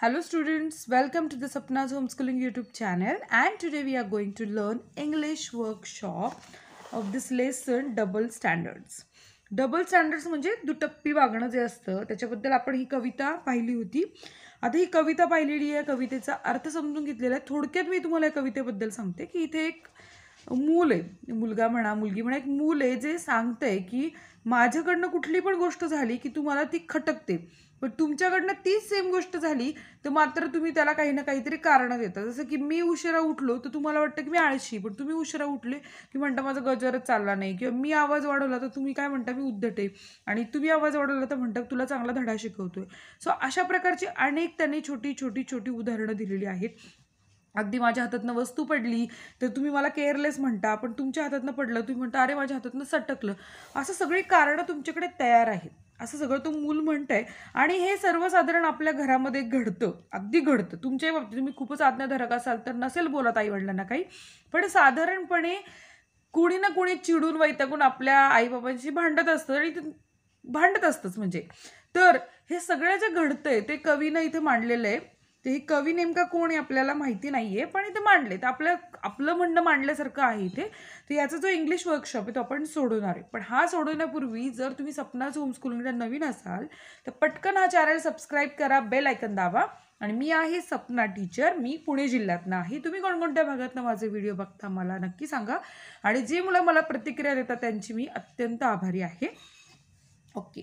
Hello students, welcome to the Sapna's Homeschooling YouTube channel and today we are going to learn English workshop of this lesson Double Standards. Double standards म्हणजे दुटप्पी वागणं जे असतं त्याच्याबद्दल आपण ही कविता पाहिली होती आता ही कविता पाहिलेली आहे कवितेचा अर्थ समजून घेतलेला आहे थोडक्यात मी तुम्हाला या कवितेबद्दल सांगते की इथे एक मूल आहे मुलगा म्हणा मुलगी म्हणा एक मूल आहे जे सांगतंय की माझ्याकडनं कुठली पण गोष्ट झाली की तुम्हाला ती खटकते पण तुमच्याकडनं तीच सेम गोष्ट झाली तर मात्र तुम्ही त्याला काही ना काहीतरी कारणं देता जसं की मी उशिरा उठलो तर तुम्हाला वाटतं की मी आळशी पण तुम्ही उशिरा उठले की म्हणता माझा गजरच चालला नाही किंवा मी आवाज वाढवला तर तुम्ही काय म्हणता मी उद्धट आहे आणि तुम्ही आवाज वाढवला तर म्हणता तुला चांगला धडा शिकवतोय सो अशा प्रकारची अनेक त्यांनी छोटी छोटी छोटी उदाहरणं दिलेली आहेत अगदी माझ्या हातातनं वस्तू पडली तर तुम्ही मला केअरलेस म्हणता पण तुमच्या हातातनं पडलं तुम्ही म्हणता अरे माझ्या हातातनं सटकलं असं सगळी कारणं तुमच्याकडे तयार आहेत असं सगळं तो मूल म्हणत आहे आणि हे सर्वसाधारण आपल्या घरामध्ये घडतं अगदी घडतं तुमच्याही बाबतीत तुम्ही खूपच आज्ञाधारक असाल तर नसेल बोलत आईवडिलांना काही पण साधारणपणे कुणी ना कुणी चिडून वैतागून आपल्या आईबाबांशी भांडत असतं आणि भांडत असतंच म्हणजे तर हे सगळं जे घडतंय ते कवीनं इथे मांडलेलं आहे ते हे कवी नेमका कोण आहे आपल्याला माहिती नाही आहे पण इथे मांडले तर आपलं आपलं म्हणणं मांडल्यासारखं आहे इथे तर याचा जो इंग्लिश वर्कशॉप आहे तो आपण सोडवणार आहे पण हा सोडवण्यापूर्वी जर तुम्ही सपनाच होमस्कूलिंगला नवीन असाल तर पटकन हा चॅनल सबस्क्राईब करा बेल ऐकन दावा आणि मी आहे सपना टीचर मी पुणे जिल्ह्यातनं आहे तुम्ही कोणकोणत्या भागातनं माझे व्हिडिओ बघता मला नक्की सांगा आणि जे मुलं मला प्रतिक्रिया देतात त्यांची मी अत्यंत आभारी आहे ओके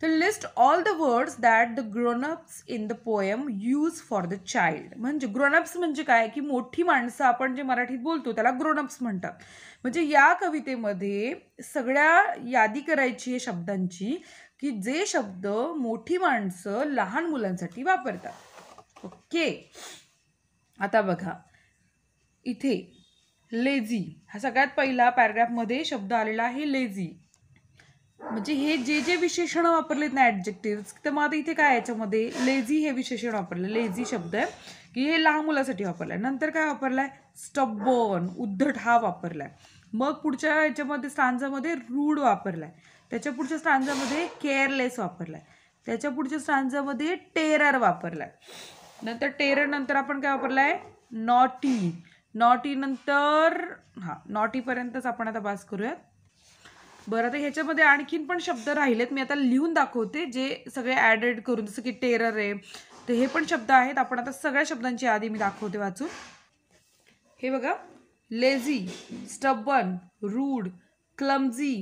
तर list all the words that the grownups in the poem use for the child म्हणजे ग्रोनअप्स म्हणजे काय की मोठी माणसं आपण जे मराठीत बोलतो त्याला ग्रोनअप्स म्हणतात म्हणजे या कवितेमध्ये सगळ्या यादी करायची आहे शब्दांची की जे शब्द मोठी माणसं लहान मुलांसाठी वापरतात ओके आता बघा इथे लेझी हा सगळ्यात पहिला पॅराग्राफमध्ये शब्द आलेला आहे लेझी म्हणजे हे जे जे विशेषण वापरलेत ना ॲडजेक्टिव्ह तर मग आता इथे काय याच्यामध्ये लेझी हे विशेषण वापरलं लेझी शब्द आहे की हे लहान मुलासाठी वापरलाय नंतर काय वापरलाय स्टबन उद्धट हा वापरलाय मग पुढच्या याच्यामध्ये स्टांजामध्ये रूड वापरलाय त्याच्या पुढच्या स्टांजामध्ये केअरलेस वापरलाय त्याच्या पुढच्या स्टांजामध्ये टेरर वापरलाय नंतर टेरर नंतर आपण काय वापरलाय नॉटी नॉटी नंतर हा नॉटीपर्यंतच आपण आता पास करूयात बरं आता ह्याच्यामध्ये आणखीन पण शब्द राहिलेत मी आता लिहून दाखवते जे सगळे ॲडेड करून जसं की टेरर आहे तर हे पण शब्द आहेत आपण आता सगळ्या शब्दांची यादी मी दाखवते वाचून हे बघा lazy stubborn rude clumsy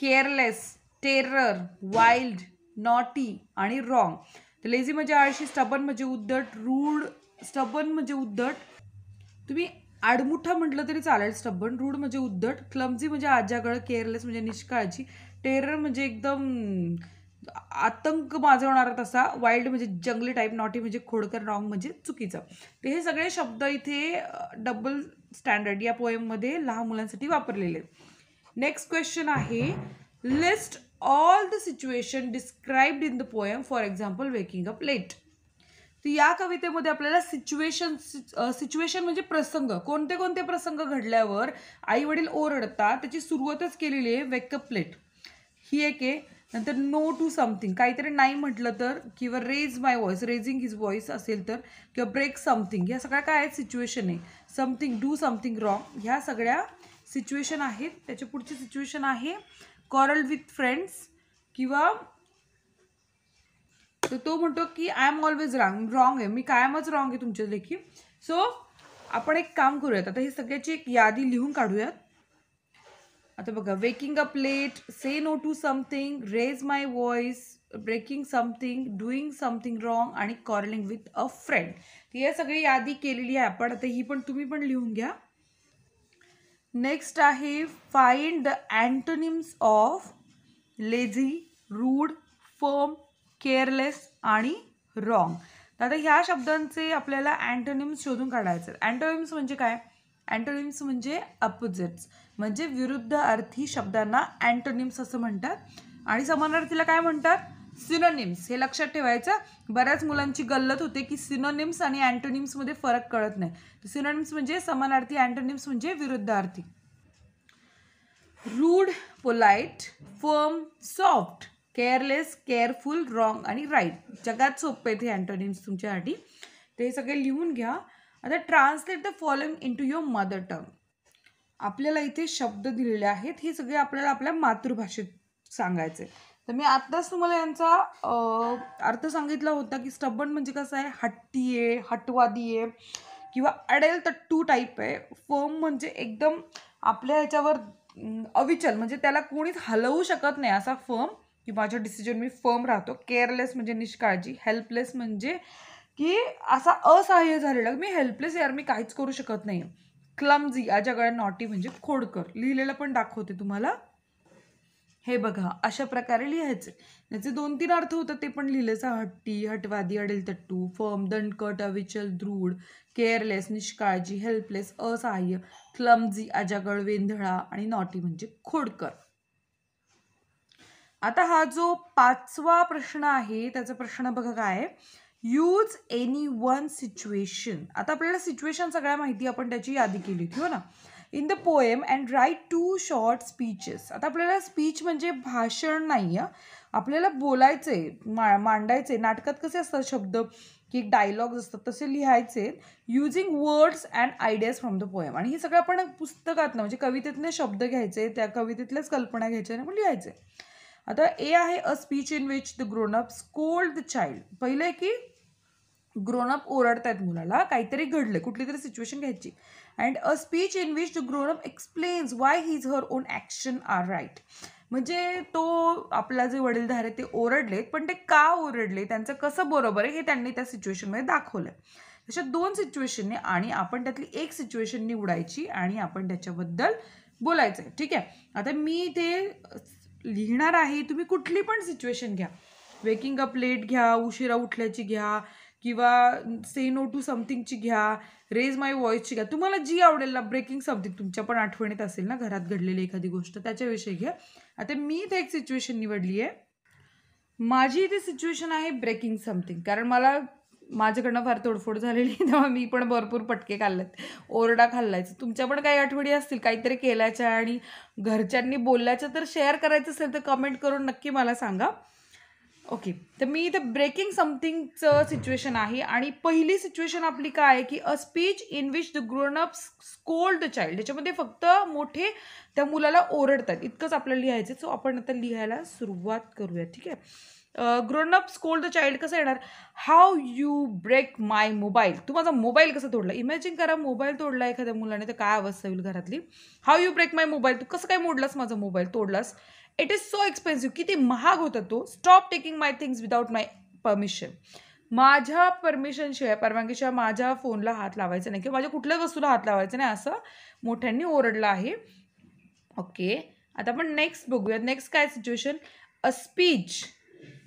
careless terror wild naughty आणि रॉंग तर लेझी म्हणजे आळशी स्टबन म्हणजे उद्धट रूड स्टबन म्हणजे उद्धट तुम्ही आडमुठा म्हटलं तरी चालेल स्टब्बन रूड म्हणजे उद्धट क्लम्जी म्हणजे आजागळ केअरलेस म्हणजे निष्काळजी टेरर म्हणजे एकदम आतंक माजवणारा तसा वाईल्ड म्हणजे जंगली टाईप नॉटी म्हणजे खोडकर रॉंग म्हणजे चुकीचं ते हे सगळे शब्द इथे डबल स्टँडर्ड या पोएममध्ये लहान मुलांसाठी वापरलेले नेक्स्ट क्वेश्चन आहे list all the situation described in the poem for example waking up late तर या कवितेमध्ये आपल्याला सिच्युएशन सिच्युएशन म्हणजे प्रसंग कोणते कोणते प्रसंग घडल्यावर आई वडील ओरडतात त्याची सुरुवातच केलेली आहे वेकअप प्लेट ही एक आहे नंतर नो टू समथिंग काहीतरी नाही म्हटलं तर किंवा raise my voice raising his voice असेल तर किंवा ब्रेक समथिंग ह्या सगळ्या काय आहेत सिच्युएशन आहे समथिंग डू समथिंग रॉंग ह्या सगळ्या सिच्युएशन आहेत त्याच्या पुढची सिच्युएशन आहे कॉरल विथ फ्रेंड्स किंवा तर तो म्हणतो की I am always wrong wrong आहे मी कायमच रॉंग आहे तुमच्या देखील सो आपण एक काम करूयात आता ही सगळ्याची एक यादी लिहून काढूयात आता बघा waking up late say no to something raise my voice breaking something doing something wrong आणि कॉरलिंग विथ अ फ्रेंड ही या सगळी यादी केलेली आहे आपण आता ही पण तुम्ही पण लिहून घ्या नेक्स्ट आहे find the antonyms of lazy rude firm careless आणि रॉंग तर आता ह्या शब्दांचे आपल्याला अँटोनिम्स शोधून काढायचे अँटोनिम्स म्हणजे काय अँटोनिम्स म्हणजे अपोजिट्स म्हणजे विरुद्ध अर्थी शब्दांना अँटोनिम्स असं म्हणतात आणि समानार्थीला काय म्हणतात सिनोनिम्स हे लक्षात ठेवायचं बऱ्याच मुलांची गल्लत होते की सिनोनिम्स आणि अँटोनिम्समध्ये फरक कळत नाही सिनोनिम्स म्हणजे समानार्थी अँटोनिम्स म्हणजे विरुद्धार्थी rude polite firm soft careless careful wrong आणि राईट जगात सोपे ते अँटोनिम्स तुमच्यासाठी ते सगळे लिहून घ्या आता translate the following into your mother tongue आपल्याला इथे शब्द दिलेले आहेत हे सगळे आपल्याला आपल्या मातृभाषेत सांगायचे तर मी आत्ताच तुम्हाला यांचा अर्थ सांगितला होता की स्टबन म्हणजे कसं आहे हट्टी आहे हटवादी आहे किंवा अडेल टू टाईप आहे फर्म म्हणजे एकदम आपल्या ह्याच्यावर अविचल म्हणजे त्याला कोणीच हलवू शकत नाही असा फर्म की माझ्या डिसिजन मी फर्म राहतो केअरलेस म्हणजे निष्काळजी हेल्पलेस म्हणजे की असा असहाय्य झालेला मी हेल्पलेस यार मी काहीच करू शकत नाही क्लमजी या जगात नॉटी म्हणजे खोडकर लिहिलेलं पण दाखवते तुम्हाला हे बघा अशा प्रकारे लिहायचे याचे दोन तीन अर्थ होतात ते पण लिहिलेचा हट्टी हटवादी अडेल तट्टू फर्म दणकट अविचल दृढ केअरलेस निष्काळजी हेल्पलेस असहाय्य क्लमजी अजागळ वेंधळा आणि नॉटी म्हणजे खोडकर आता हा जो पाचवा प्रश्न आहे त्याचा प्रश्न बघा काय यूज एनी वन सिच्युएशन आता आपल्याला सिच्युएशन सगळ्या माहिती आपण त्याची यादी केली होती हो ना in the poem and write two short speeches आता आपल्याला स्पीच म्हणजे भाषण नाही आहे आपल्याला बोलायचे मा मांडायचे नाटकात कसे असतात शब्द की एक डायलॉग असतात तसे लिहायचे using words and ideas from the poem आणि हे सगळं आपण पुस्तकातनं म्हणजे कवितेतनं शब्द घ्यायचे त्या कवितेतल्याच कल्पना घ्यायच्या आणि लिहायचे आता ए आहे a speech in which the grownup scold the child पहिलं की ग्रोनअप ओरडतायत मुलाला काहीतरी घडलं कुठली तरी सिच्युएशन घ्यायची and a speech in which the grownup explains why his her own action are right म्हणजे तो आपला जे वडीलधार आहे ते ओरडलेत पण ते का ओरडले त्यांचं कसं बरोबर आहे हे त्यांनी त्या सिच्युएशनमध्ये दाखवलं अशा दोन सिच्युएशनने आणि आपण त्यातली एक सिच्युएशन निवडायची आणि आपण त्याच्याबद्दल बोलायचं आहे ठीक आहे आता मी ते लिहिणार आहे तुम्ही कुठली पण सिच्युएशन घ्या वेकिंग अप लेट घ्या उशिरा उठल्याची घ्या किंवा से नो टू समथिंगची घ्या रेज माय व्हॉइसची घ्या तुम्हाला जी आवडेल ना ब्रेकिंग समथिंग तुमच्या पण आठवणीत असेल ना घरात घडलेली एखादी गोष्ट त्याच्याविषयी घ्या आता मी इथे एक सिच्युएशन निवडली आहे माझी इथे सिच्युएशन आहे ब्रेकिंग समथिंग कारण मला माझ्याकडनं फार तोडफोड झालेली तेव्हा मी पण भरपूर पटके खाल्लेत ओरडा खाल्लायचं तुमच्या पण काही आठवडी असतील काहीतरी केल्याच्या आणि घरच्यांनी बोलल्याच्या तर शेअर करायचं असेल तर कमेंट करून नक्की मला सांगा ओके तर मी इथं ब्रेकिंग समथिंगचं सिच्युएशन आहे आणि पहिली सिच्युएशन आपली काय आहे की a speech in which the grownups scold child याच्यामध्ये फक्त मोठे त्या मुलाला ओरडतात इतकंच आपल्याला लिहायचं सो आपण आता लिहायला सुरुवात करूया ठीक आहे अप स्कूल द चाइल्ड कसं येणार how you break my mobile तू माझा मोबाईल कसा तोडला इमॅजिन करा मोबाईल तोडला एखाद्या मुलाने तर काय अवस्था होईल घरातली how you break my mobile तू कसं काय मोडलास माझा मोबाईल तोडलास इट इज सो एक्सपेन्सिव्ह किती महाग होता तो stop taking my things without my permission माझ्या परमिशनशिवाय परवानगीशिवाय माझ्या फोनला हात लावायचा नाही किंवा माझ्या कुठल्या वस्तूला हात लावायचा नाही असं मोठ्यांनी ओरडलं आहे ओके आता आपण नेक्स्ट बघूयात नेक्स्ट काय situation a speech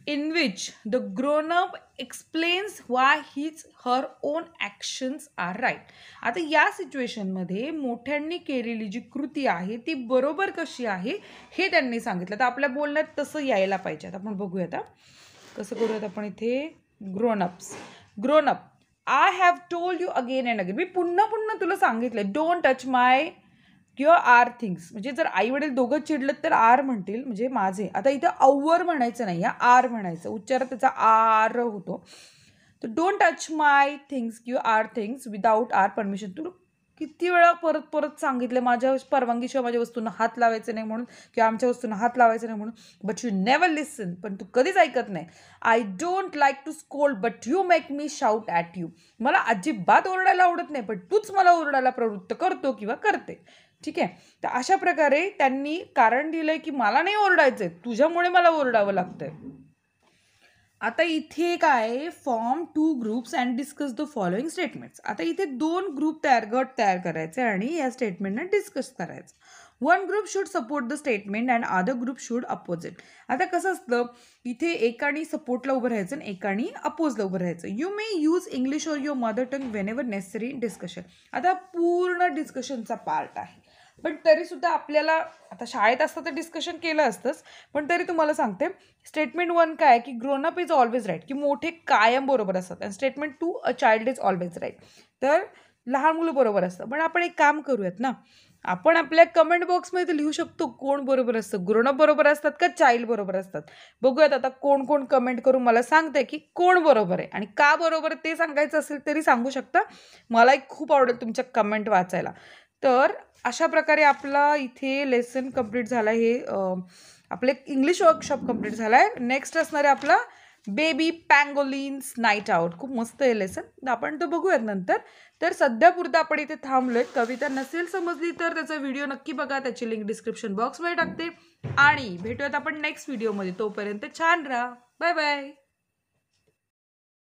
in which the grown up explains why his her own actions are right आता या सिच्युएशनमध्ये मोठ्यांनी केलेली जी कृती आहे ती बरोबर कशी आहे हे त्यांनी सांगितलं तर आपल्या बोलण्यात तसं यायला पाहिजे आता आपण बघूया आता कसं करूयात आपण इथे grownups grownup I have told you again and again मी पुन्हा पुन्हा तुला सांगितलं डोंट टच माय किंवा आर थिंग्स म्हणजे जर आई वडील दोघं चिडलं तर आर म्हणतील म्हणजे माझे आता इथं अव्वर म्हणायचं नाही या आर म्हणायचं उच्चार त्याचा आर होतो तर डोंट टच माय थिंग्स किंवा our things without our permission तू किती वेळा परत परत सांगितलं माझ्या परवानगीशिवाय माझ्या वस्तूंना हात लावायचं नाही म्हणून किंवा आमच्या वस्तूंना हात लावायचं नाही म्हणून बट यू नेवर लिसन पण तू कधीच ऐकत नाही I don't like to scold but you make me shout at you मला अजिबात ओरडायला आवडत नाही पण तूच मला ओरडायला प्रवृत्त करतो किंवा करते ठीक आहे तर अशा प्रकारे त्यांनी कारण दिलंय की मला नाही ओरडायचंय तुझ्यामुळे मला ओरडावं लागतंय आता इथे काय form two groups and discuss the following statements आता इथे दोन ग्रुप तयार गट तयार करायचे आणि या स्टेटमेंटना डिस्कस करायचं one group should support the statement and other group should opposite आता कसं असतं इथे एकाने सपोर्टला उभं राहायचं आणि एकाने अपोजला उभं राहायचं you may use English or your mother tongue when necessary necessary discussion आता पूर्ण डिस्कशनचा पार्ट आहे पण तरी सुद्धा आपल्याला आता शाळेत असतं तर डिस्कशन केलं असतंच पण तरी तुम्हाला सांगते स्टेटमेंट वन काय की grown up is always right की मोठे कायम बरोबर असतात आणि statement two a child is always right तर लहान मुलं बरोबर असतं पण आपण एक काम करूयात ना आपण आपल्या कमेंट बॉक्समध्ये लिहू शकतो कोण बरोबर असतं ग्रोनअप बरोबर असतात का चाइल्ड बरोबर असतात बघूयात आता कोण कोण कमेंट करून मला सांगते की कोण बरोबर आहे आणि का बरोबर ते सांगायचं असेल तरी सांगू शकता मलाही खूप आवडेल तुमच्या कमेंट वाचायला तर अशा प्रकारे आपला इथे लेसन कम्प्लीट झाला हे आपले इंग्लिश वर्कशॉप कम्प्लीट झाला आहे नेक्स्ट असणार आहे आपला बेबी पँगोलिन्स नाईट आउट खूप मस्त आहे लेसन आपण तो बघूयात नंतर तर सध्या पुरतं आपण इथे थांबलो आहे कविता नसेल समजली तर त्याचा व्हिडिओ नक्की बघा त्याची लिंक डिस्क्रिप्शन बॉक्समध्ये टाकते आणि भेटूयात आपण नेक्स्ट व्हिडिओमध्ये तोपर्यंत छान राहा बाय बाय